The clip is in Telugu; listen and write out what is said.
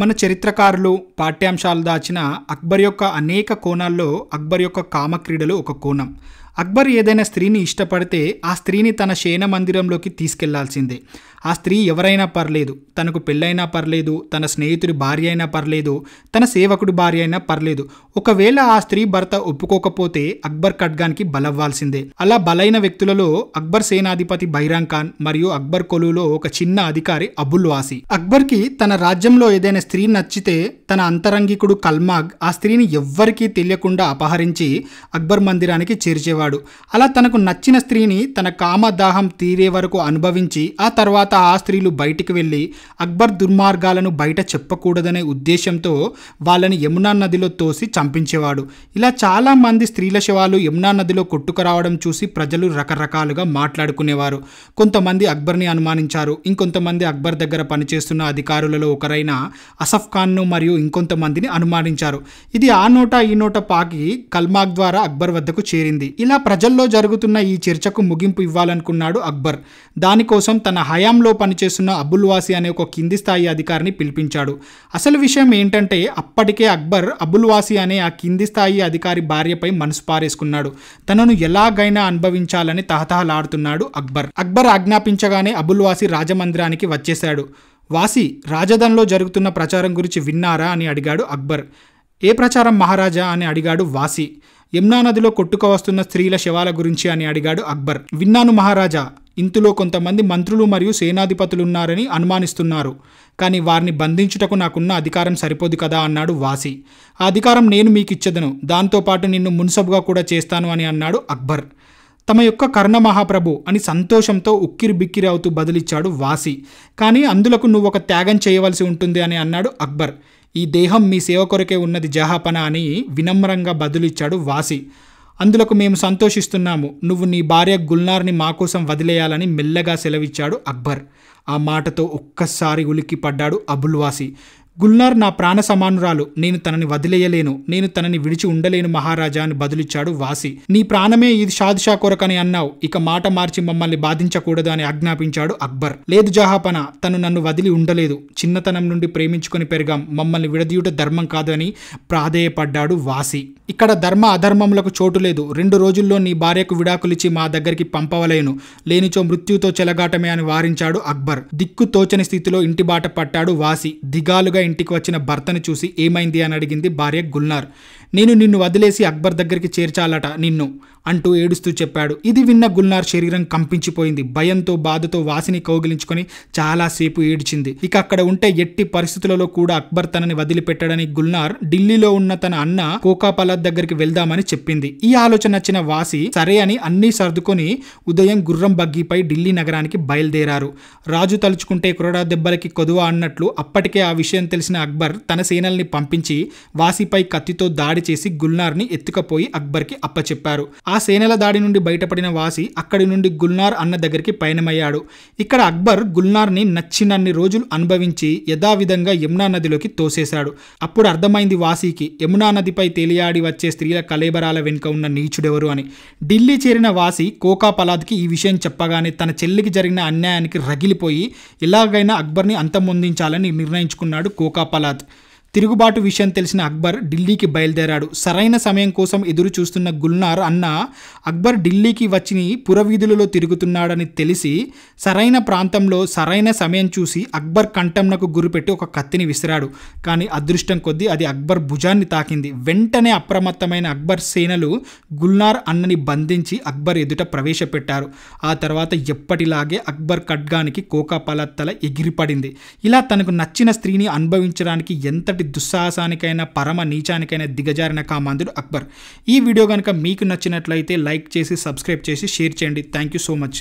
మన చరిత్రకారులు పాఠ్యాంశాలు దాచిన అక్బర్ యొక్క అనేక కోణాల్లో అక్బర్ యొక్క కామక్రీడలు ఒక కోణం అక్బర్ ఏదైనా స్త్రీని ఇష్టపడితే ఆ స్త్రీని తన శయన మందిరంలోకి తీసుకెళ్లాల్సిందే ఆ స్త్రీ ఎవరైనా పర్లేదు తనకు పెళ్ళైనా పర్లేదు తన స్నేహితుడి భార్య అయినా పర్లేదు తన సేవకుడి భార్య అయినా పర్లేదు ఒకవేళ ఆ స్త్రీ భర్త ఒప్పుకోకపోతే అక్బర్ ఖడ్గాన్కి బలవ్వాల్సిందే అలా బలైన వ్యక్తులలో అక్బర్ సేనాధిపతి బైరాం ఖాన్ మరియు అక్బర్ కొలువులో ఒక చిన్న అధికారి అబుల్ వాసి అక్బర్కి తన రాజ్యంలో ఏదైనా స్త్రీ నచ్చితే తన అంతరంగికుడు కల్మాగ్ ఆ స్త్రీని ఎవ్వరికీ తెలియకుండా అపహరించి అక్బర్ మందిరానికి చేర్చేవాడు అలా తనకు నచ్చిన స్త్రీని తన కామదాహం తీరే వరకు అనుభవించి ఆ తర్వాత తర్వాత ఆ స్త్రీలు బయటికి వెళ్ళి అక్బర్ దుర్మార్గాలను బయట చెప్పకూడదనే ఉద్దేశంతో వాళ్ళని యమునా నదిలో తోసి చంపించేవాడు ఇలా చాలామంది స్త్రీల శవాలు యమునా నదిలో కొట్టుకురావడం చూసి ప్రజలు రకరకాలుగా మాట్లాడుకునేవారు కొంతమంది అక్బర్ని అనుమానించారు ఇంకొంతమంది అక్బర్ దగ్గర పనిచేస్తున్న అధికారులలో ఒకరైన అసఫ్ ఖాన్ను మరియు ఇంకొంతమందిని అనుమానించారు ఇది ఆ నోట ఈ నోట పాకి కల్మాగ్ ద్వారా అక్బర్ వద్దకు చేరింది ఇలా ప్రజల్లో జరుగుతున్న ఈ చర్చకు ముగింపు ఇవ్వాలనుకున్నాడు అక్బర్ దానికోసం తన హయాం ఆశ్రమంలో పనిచేస్తున్న అబుల్ వాసి అనే ఒక కింది స్థాయి అధికారిని పిలిపించాడు అసలు విషయం ఏంటంటే అప్పటికే అక్బర్ అబుల్ వాసి అనే ఆ కింది స్థాయి అధికారి భార్యపై మనసు పారేసుకున్నాడు తనను ఎలాగైనా అనుభవించాలని తహతహలాడుతున్నాడు అక్బర్ అక్బర్ ఆజ్ఞాపించగానే అబుల్ వాసి రాజమందిరానికి వచ్చేశాడు వాసి రాజధానిలో జరుగుతున్న ప్రచారం గురించి విన్నారా అని అడిగాడు అక్బర్ ఏ ప్రచారం మహారాజా అని అడిగాడు వాసి యమునా నదిలో కొట్టుకు వస్తున్న స్త్రీల శవాల గురించి అని అడిగాడు అక్బర్ విన్నాను మహారాజా ఇందులో కొంతమంది మంత్రులు మరియు సేనాధిపతులున్నారని అనుమానిస్తున్నారు కానీ వారిని బంధించుటకు నాకున్న అధికారం సరిపోదు కదా అన్నాడు వాసి ఆ అధికారం నేను మీకు ఇచ్చేదను దాంతోపాటు నిన్ను మున్సబ్గా కూడా చేస్తాను అని అన్నాడు అక్బర్ తమ యొక్క కర్ణ మహాప్రభు అని సంతోషంతో ఉక్కిరి బిక్కిరి అవుతూ బదిలిచ్చాడు వాసి కానీ అందులకు నువ్వు ఒక త్యాగం చేయవలసి ఉంటుంది అని అన్నాడు అక్బర్ ఈ దేహం మీ సేవ కొరకే ఉన్నది జహాపన అని వినమ్రంగా బదులిచ్చాడు వాసి అందులకు మేము సంతోషిస్తున్నాము నువ్వు నీ భార్య గుల్నార్ని మాకోసం వదిలేయాలని మెల్లగా సెలవిచ్చాడు అక్బర్ ఆ మాటతో ఒక్కసారి ఉలిక్కి పడ్డాడు అబుల్వాసి గుల్నార్ నా ప్రాణ సమానురాలు నేను తనని వదిలేయలేను నేను తనని విడిచి ఉండలేను మహారాజా అని బదులిచ్చాడు వాసి నీ ప్రాణమే ఇది షాద్షా కొరకని అన్నావు ఇక మాట మార్చి మమ్మల్ని బాధించకూడదు అని ఆజ్ఞాపించాడు అక్బర్ లేదు జహాపన తను నన్ను వదిలి ఉండలేదు చిన్నతనం నుండి ప్రేమించుకుని పెరిగాం మమ్మల్ని విడదీయుట ధర్మం కాదు అని ప్రాధేయపడ్డాడు వాసి ఇక్కడ ధర్మ అధర్మములకు చోటు లేదు రెండు రోజుల్లో నీ భార్యకు విడాకులిచ్చి మా దగ్గరికి పంపవలేను లేనిచో మృత్యుతో చెలగాటమే అని వారించాడు అక్బర్ దిక్కు తోచని స్థితిలో ఇంటి బాట పట్టాడు వాసి దిగాలుగా కోపంగా ఇంటికి వచ్చిన భర్తను చూసి ఏమైంది అని అడిగింది భార్య గుల్నార్ నేను నిన్ను వదిలేసి అక్బర్ దగ్గరికి చేర్చాలట నిన్ను అంటూ ఏడుస్తూ చెప్పాడు ఇది విన్న గుల్నార్ శరీరం కంపించిపోయింది భయంతో బాధతో వాసిని కౌగిలించుకొని చాలాసేపు ఏడ్చింది ఇక అక్కడ ఉంటే ఎట్టి పరిస్థితులలో కూడా అక్బర్ తనని వదిలిపెట్టాడని గుల్నార్ ఢిల్లీలో ఉన్న తన అన్న కోకాపలాద్ దగ్గరికి వెళ్దామని చెప్పింది ఈ ఆలోచన వచ్చిన వాసి సరే అని అన్నీ సర్దుకొని ఉదయం గుర్రం బగ్గీపై ఢిల్లీ నగరానికి బయలుదేరారు రాజు తలుచుకుంటే కురడా దెబ్బలకి కొదువ అన్నట్లు అప్పటికే ఆ విషయం తెలిసిన అక్బర్ తన సేనల్ని పంపించి వాసిపై కత్తితో దాడి చేసి గుల్నార్ని ఎత్తుకపోయి అక్బర్కి అప్పచెప్పారు ఆ సేనల దాడి నుండి బయటపడిన వాసి అక్కడి నుండి గుల్నార్ అన్న దగ్గరికి పయనమయ్యాడు ఇక్కడ అక్బర్ గుల్నార్ని నచ్చినన్ని రోజులు అనుభవించి యథావిధంగా యమునా నదిలోకి తోసేశాడు అప్పుడు అర్థమైంది వాసికి యమునా నదిపై తేలియాడి వచ్చే స్త్రీల కలేబరాల వెనుక ఉన్న నీచుడెవరు అని ఢిల్లీ చేరిన వాసి కోకా పలాద్కి ఈ విషయం చెప్పగానే తన చెల్లికి జరిగిన అన్యాయానికి రగిలిపోయి ఎలాగైనా అక్బర్ని అంతమొందించాలని నిర్ణయించుకున్నాడు కోకా పలాద్ తిరుగుబాటు విషయం తెలిసిన అక్బర్ ఢిల్లీకి బయలుదేరాడు సరైన సమయం కోసం ఎదురు చూస్తున్న గుల్నార్ అన్న అక్బర్ ఢిల్లీకి వచ్చి పురవీధులలో తిరుగుతున్నాడని తెలిసి సరైన ప్రాంతంలో సరైన సమయం చూసి అక్బర్ కంఠంనకు గురిపెట్టి ఒక కత్తిని విసిరాడు కానీ అదృష్టం కొద్దీ అది అక్బర్ భుజాన్ని తాకింది వెంటనే అప్రమత్తమైన అక్బర్ సేనలు గుల్నార్ అన్నని బంధించి అక్బర్ ఎదుట ప్రవేశపెట్టారు ఆ తర్వాత ఎప్పటిలాగే అక్బర్ ఖడ్గానికి కోకాపలత్తల ఎగిరిపడింది ఇలా తనకు నచ్చిన స్త్రీని అనుభవించడానికి ఎంత ఎంతటి దుస్సాహసానికైనా పరమ నీచానికైనా దిగజారిన కామాంధుడు అక్బర్ ఈ వీడియో కనుక మీకు నచ్చినట్లయితే లైక్ చేసి సబ్స్క్రైబ్ చేసి షేర్ చేయండి థ్యాంక్ యూ సో మచ్